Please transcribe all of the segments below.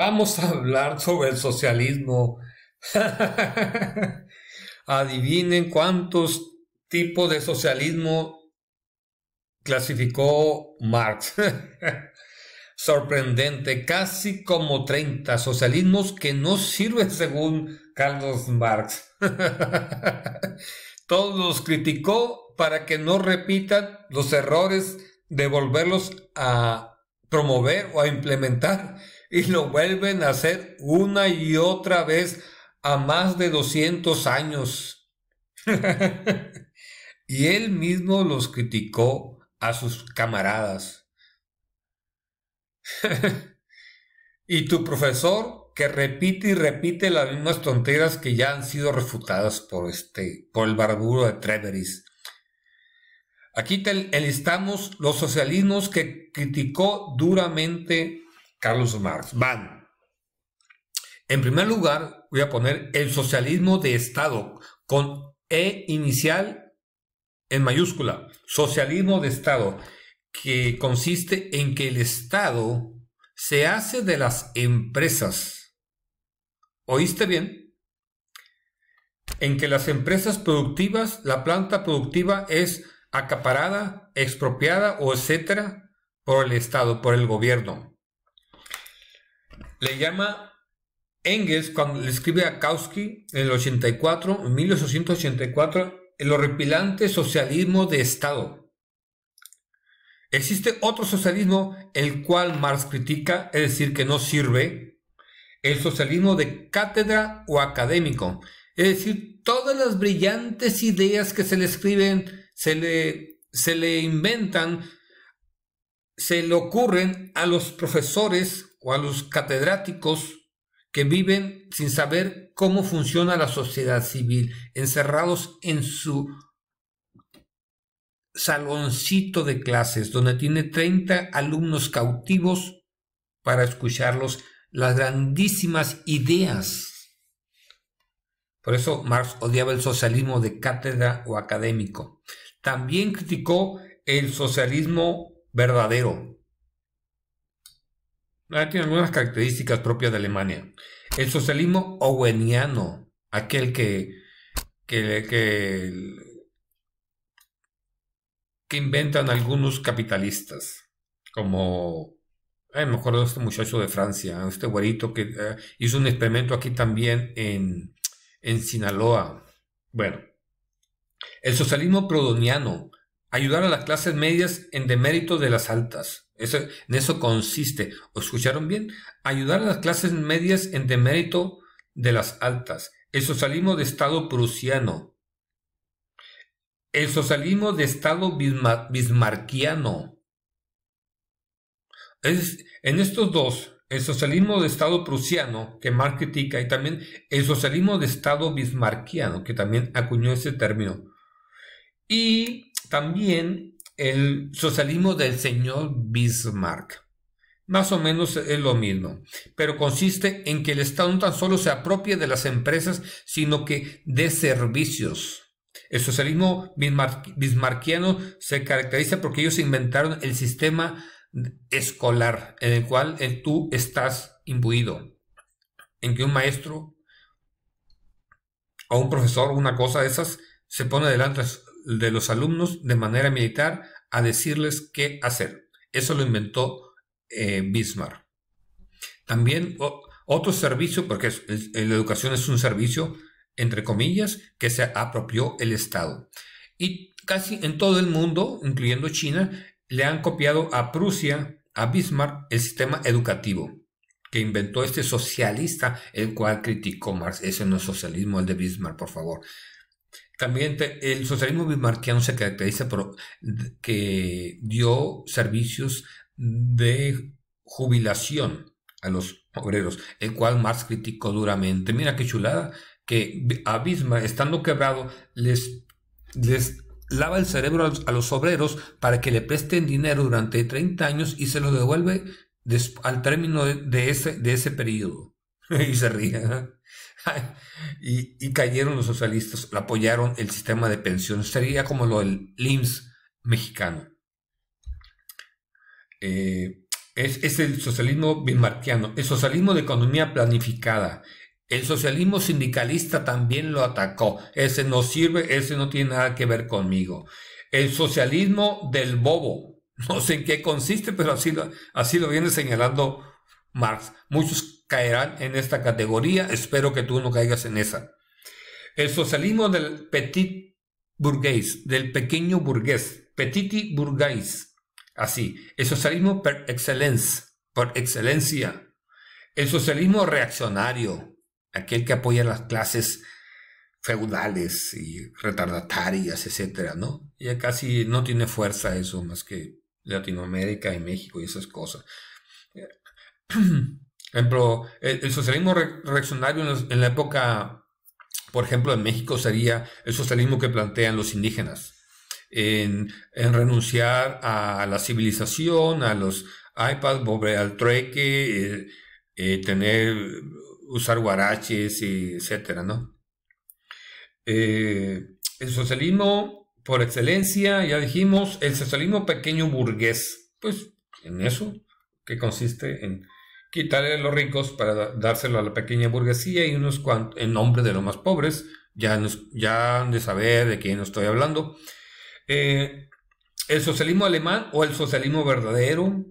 Vamos a hablar sobre el socialismo. Adivinen cuántos tipos de socialismo clasificó Marx. Sorprendente, casi como 30 socialismos que no sirven según Carlos Marx. Todos los criticó para que no repitan los errores de volverlos a promover o a implementar y lo vuelven a hacer una y otra vez a más de 200 años. y él mismo los criticó a sus camaradas. y tu profesor que repite y repite las mismas tonteras que ya han sido refutadas por este por el barburo de Treveris. Aquí te los socialismos que criticó duramente Carlos Marx. Van. En primer lugar, voy a poner el socialismo de Estado con E inicial en mayúscula. Socialismo de Estado, que consiste en que el Estado se hace de las empresas. ¿Oíste bien? En que las empresas productivas, la planta productiva es acaparada, expropiada o etcétera por el Estado, por el gobierno le llama Engels cuando le escribe a Kautsky en el 84, en 1884, el horripilante socialismo de Estado. Existe otro socialismo el cual Marx critica, es decir, que no sirve, el socialismo de cátedra o académico, es decir, todas las brillantes ideas que se le escriben, se le, se le inventan, se le ocurren a los profesores o a los catedráticos que viven sin saber cómo funciona la sociedad civil, encerrados en su saloncito de clases, donde tiene 30 alumnos cautivos para escucharlos las grandísimas ideas. Por eso Marx odiaba el socialismo de cátedra o académico. También criticó el socialismo verdadero, Ah, tiene algunas características propias de Alemania. El socialismo oweniano, aquel que, que, inventan algunos capitalistas, como eh, me acuerdo de este muchacho de Francia, este güerito que eh, hizo un experimento aquí también en, en Sinaloa. Bueno, el socialismo prodoniano, ayudar a las clases medias en demérito de las altas. Eso, en eso consiste. ¿O escucharon bien? Ayudar a las clases medias en demérito de las altas. El socialismo de Estado prusiano. El socialismo de Estado bismarquiano. Es, en estos dos, el socialismo de Estado prusiano, que Marx critica, y también el socialismo de Estado bismarquiano, que también acuñó ese término. Y también el socialismo del señor Bismarck. Más o menos es lo mismo, pero consiste en que el Estado no tan solo se apropie de las empresas, sino que de servicios. El socialismo bismarquiano se caracteriza porque ellos inventaron el sistema escolar en el cual tú estás imbuido, en que un maestro o un profesor, una cosa de esas, se pone delante de los alumnos de manera militar a decirles qué hacer. Eso lo inventó eh, Bismarck. También otro servicio, porque la educación es un servicio, entre comillas, que se apropió el Estado. Y casi en todo el mundo, incluyendo China, le han copiado a Prusia, a Bismarck, el sistema educativo que inventó este socialista, el cual criticó Marx. Ese no es socialismo, el de Bismarck, por favor. También el socialismo bismarquiano se caracteriza por que dio servicios de jubilación a los obreros, el cual Marx criticó duramente. Mira qué chulada, que a estando quebrado, les, les lava el cerebro a los, obreros para que le presten dinero durante 30 años y se lo devuelve al término de, ese, de ese periodo. y se ríe. y, cayeron los socialistas, apoyaron el sistema de pensiones. Sería como lo del IMSS mexicano. Eh, es, el socialismo bismarckiano, el socialismo de economía planificada. El socialismo sindicalista también lo atacó. Ese no sirve, ese no tiene nada que ver conmigo. El socialismo del bobo. No sé en qué consiste, pero así así lo viene señalando Marx. Muchos caerán en esta categoría. Espero que tú no caigas en esa. El socialismo del petit burgués, del pequeño burgués, petit burgués, así. El socialismo per excellence, por excelencia. El socialismo reaccionario, aquel que apoya las clases feudales y retardatarias, etcétera, ¿no? Ya casi no tiene fuerza eso más que Latinoamérica y México y esas cosas. ejemplo, el, socialismo reaccionario en, la época, por ejemplo, en México sería el socialismo que plantean los indígenas, en, renunciar a la civilización, a los iPads, volver al trueque, eh, eh, tener, usar guaraches, etcétera, ¿no? Eh, el socialismo por excelencia, ya dijimos, el socialismo pequeño burgués, pues en eso, ¿qué consiste en quitarle los ricos para dárselo a la pequeña burguesía y unos en nombre de los más pobres, ya, ya han de saber de quién estoy hablando. Eh, el socialismo alemán o el socialismo verdadero,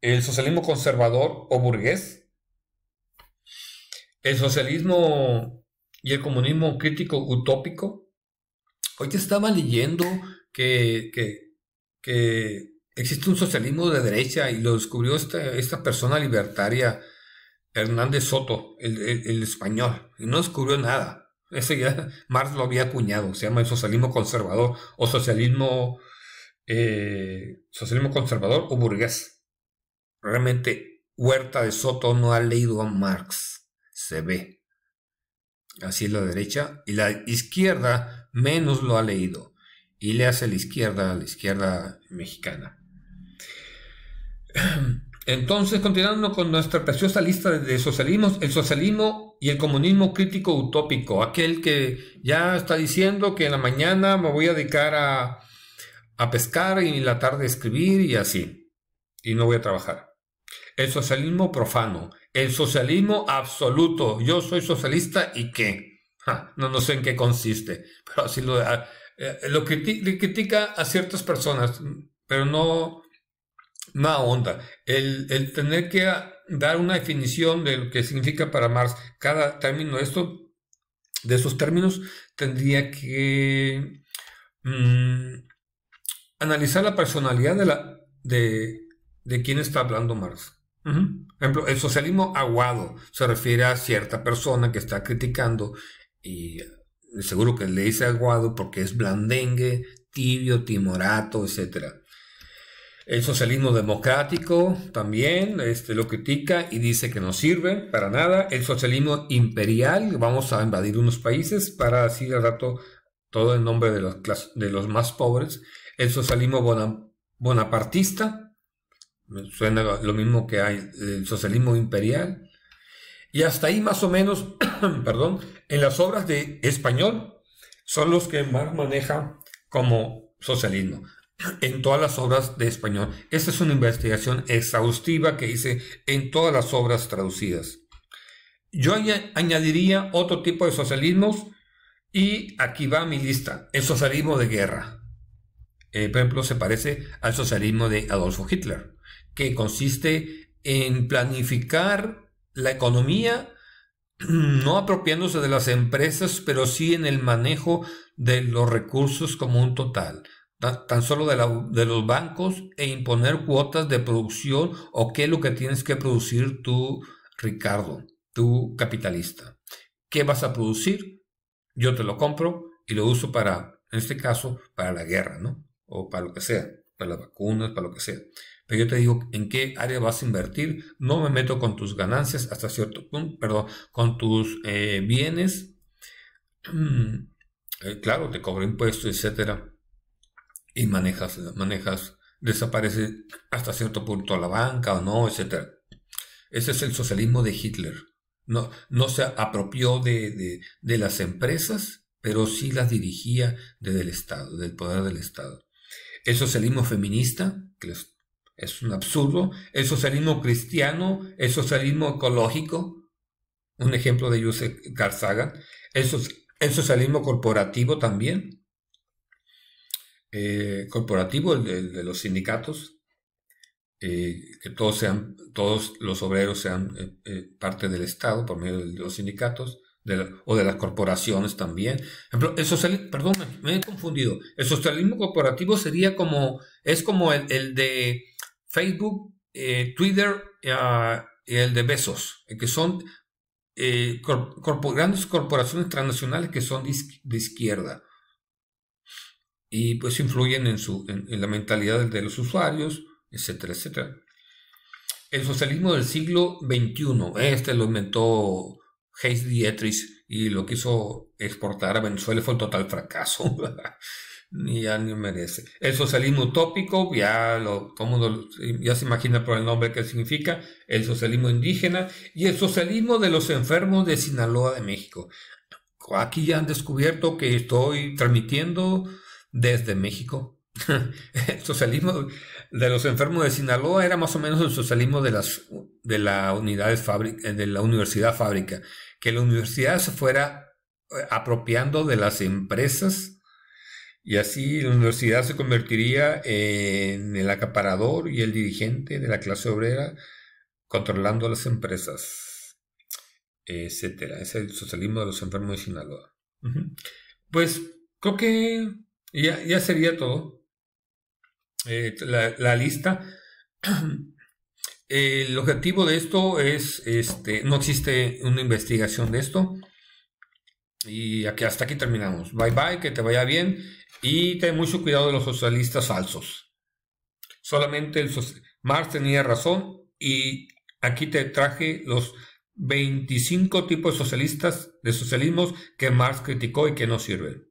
el socialismo conservador o burgués, el socialismo y el comunismo crítico utópico. Hoy te estaba leyendo que, que existe un socialismo de derecha y lo descubrió esta, persona libertaria, Hernández Soto, el, el, español, y no descubrió nada. Ese ya Marx lo había acuñado, se llama el socialismo conservador o socialismo, eh, socialismo conservador o burgués. Realmente Huerta de Soto no ha leído a Marx, se ve. Así es la derecha y la izquierda menos lo ha leído y le hace la izquierda a la izquierda mexicana. Entonces, continuando con nuestra preciosa lista de socialismos, el socialismo y el comunismo crítico utópico, aquel que ya está diciendo que en la mañana me voy a dedicar a, a pescar y en la tarde a escribir y así, y no voy a trabajar. El socialismo profano, el socialismo absoluto, yo soy socialista y qué. no, no sé en qué consiste, pero así lo, eh, lo critica a ciertas personas, pero no, una onda. El, el, tener que ah, dar una definición de lo que significa para Marx cada término, esto, de esos términos, tendría que mm, analizar la personalidad de, la, de, de quien está hablando Marx. Por ejemplo, el socialismo aguado se refiere a cierta persona que está criticando y eh, seguro que le dice aguado porque es blandengue, tibio, timorato, etcétera el socialismo democrático también este, lo critica y dice que no sirve para nada. El socialismo imperial, vamos a invadir unos países para así de rato todo en nombre de los, de los más pobres. El socialismo bonapartista, suena lo mismo que hay, el socialismo imperial. Y hasta ahí más o menos, perdón, en las obras de español son los que más maneja como socialismo en todas las obras de español. Esta es una investigación exhaustiva que hice en todas las obras traducidas. Yo añadiría otro tipo de socialismos y aquí va mi lista. El socialismo de guerra. Eh, por ejemplo, se parece al socialismo de Adolfo Hitler, que consiste en planificar la economía no apropiándose de las empresas, pero sí en el manejo de los recursos como un total, tan solo de, los bancos e imponer cuotas de producción o qué es lo que tienes que producir tú, Ricardo, tu capitalista. ¿Qué vas a producir? Yo te lo compro y lo uso para, en este caso, para la guerra, ¿no? O para lo que sea, para las vacunas, para lo que sea. Pero yo te digo, ¿en qué área vas a invertir? No me meto con tus ganancias hasta cierto punto, perdón, con tus eh, bienes. Eh, claro, te cobro impuestos, etcétera y manejas, manejas, desaparece hasta cierto punto la banca o no, etc. Ese es el socialismo de Hitler. No, no se apropió de, de, las empresas, pero sí las dirigía desde el Estado, del poder del Estado. El socialismo feminista, que es un absurdo, el socialismo cristiano, el socialismo ecológico, un ejemplo de Joseph Garzaga el socialismo corporativo también, eh, corporativo, el de, los sindicatos, eh, que todos, sean, todos los obreros sean eh, parte del Estado por medio de los sindicatos o de las corporaciones también. El perdón, me, he confundido. El socialismo corporativo sería como, es como el, de Facebook, Twitter y el de Besos, que son grandes corporaciones transnacionales que son de izquierda y pues influyen en, su, en, la mentalidad de los usuarios, etcétera, etcétera. El socialismo del siglo XXI, este lo inventó Hayes Dietrich y lo quiso exportar a Venezuela fue un total fracaso. ni ya ni merece. El socialismo utópico, ya lo, todo mundo ya se imagina por el nombre que significa, el socialismo indígena y el socialismo de los enfermos de Sinaloa de México. Aquí ya han descubierto que estoy transmitiendo desde México. el socialismo de los enfermos de Sinaloa era más o menos el socialismo de, las, de, la, de la universidad fábrica, que la universidad se fuera eh, apropiando de las empresas y así la universidad se convertiría en el acaparador y el dirigente de la clase obrera controlando las empresas, etcétera. Es el socialismo de los enfermos de Sinaloa. Pues creo que y ya, sería todo. Eh, la, lista. El objetivo de esto es, este, no existe una investigación de esto. Y aquí, hasta aquí terminamos. Bye bye, que te vaya bien. Y ten mucho cuidado de los socialistas falsos. Solamente el Marx tenía razón y aquí te traje los 25 tipos de socialistas de socialismos que Marx criticó y que no sirven.